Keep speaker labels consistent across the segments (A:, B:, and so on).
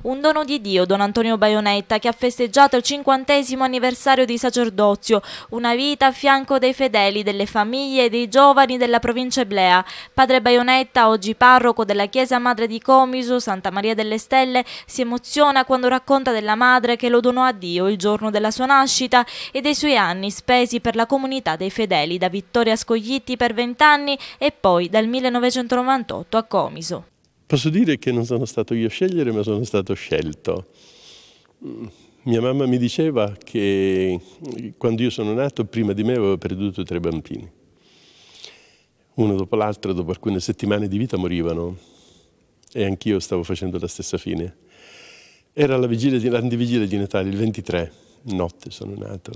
A: Un dono di Dio, Don Antonio Baionetta, che ha festeggiato il cinquantesimo anniversario di sacerdozio, una vita a fianco dei fedeli, delle famiglie e dei giovani della provincia eblea. Padre Baionetta, oggi parroco della Chiesa Madre di Comiso, Santa Maria delle Stelle, si emoziona quando racconta della madre che lo donò a Dio il giorno della sua nascita e dei suoi anni spesi per la comunità dei fedeli da Vittoria Scoglitti per vent'anni e poi dal 1998 a Comiso.
B: Posso dire che non sono stato io a scegliere, ma sono stato scelto. Mia mamma mi diceva che quando io sono nato, prima di me avevo perduto tre bambini. Uno dopo l'altro, dopo alcune settimane di vita, morivano. E anch'io stavo facendo la stessa fine. Era la vigilia di, l'antivigilia di Natale, il 23, notte sono nato.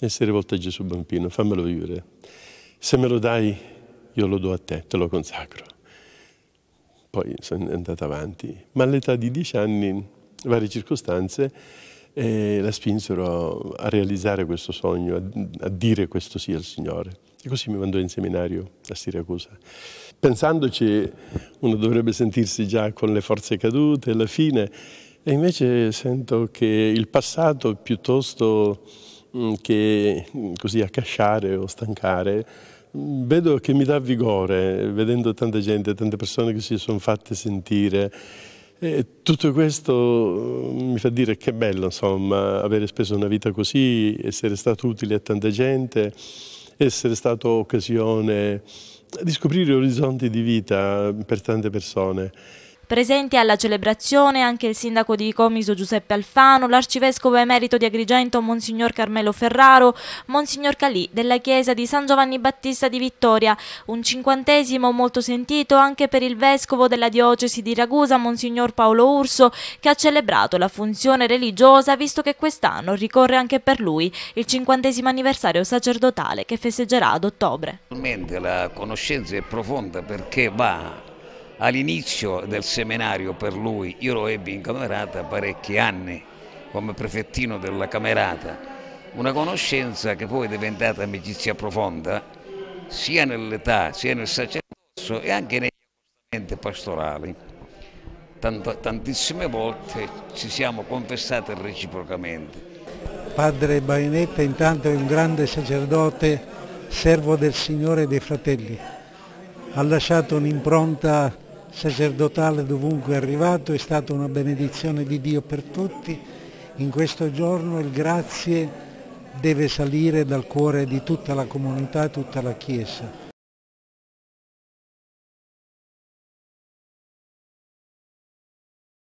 B: E si è rivolto a Gesù bambino, fammelo vivere. Se me lo dai, io lo do a te, te lo consacro poi sono andata avanti. Ma all'età di 10 anni varie circostanze eh, la spinsero a realizzare questo sogno, a, a dire questo sì al Signore. E così mi mandò in seminario a Siracusa. Pensandoci uno dovrebbe sentirsi già con le forze cadute alla fine e invece sento che il passato piuttosto mm, che mm, così accasciare o stancare Mm, vedo che mi dà vigore, vedendo tanta gente, tante persone che si sono fatte sentire. E tutto questo mm, mi fa dire che è bello, insomma, avere speso una vita così, essere stato utile a tanta gente, essere stato occasione di scoprire orizzonti di vita per tante persone.
A: Presenti alla celebrazione anche il sindaco di Comiso Giuseppe Alfano, l'arcivescovo emerito di Agrigento Monsignor Carmelo Ferraro, Monsignor Calì della chiesa di San Giovanni Battista di Vittoria, un cinquantesimo molto sentito anche per il vescovo della diocesi di Ragusa Monsignor Paolo Urso che ha celebrato la funzione religiosa visto che quest'anno ricorre anche per lui il cinquantesimo anniversario sacerdotale che festeggerà ad ottobre.
C: La conoscenza è profonda perché va all'inizio del seminario per lui io lo ebbi in camerata parecchi anni come prefettino della camerata, una conoscenza che poi è diventata amicizia profonda sia nell'età sia nel sacerdozio e anche negli accostamenti pastorali. Tant tantissime volte ci siamo confessati reciprocamente.
D: Padre Bainetta intanto è un grande sacerdote, servo del Signore e dei fratelli. Ha lasciato un'impronta sacerdotale dovunque arrivato, è stata una benedizione di Dio per tutti. In questo giorno il grazie deve
A: salire dal cuore di tutta la comunità, tutta la Chiesa.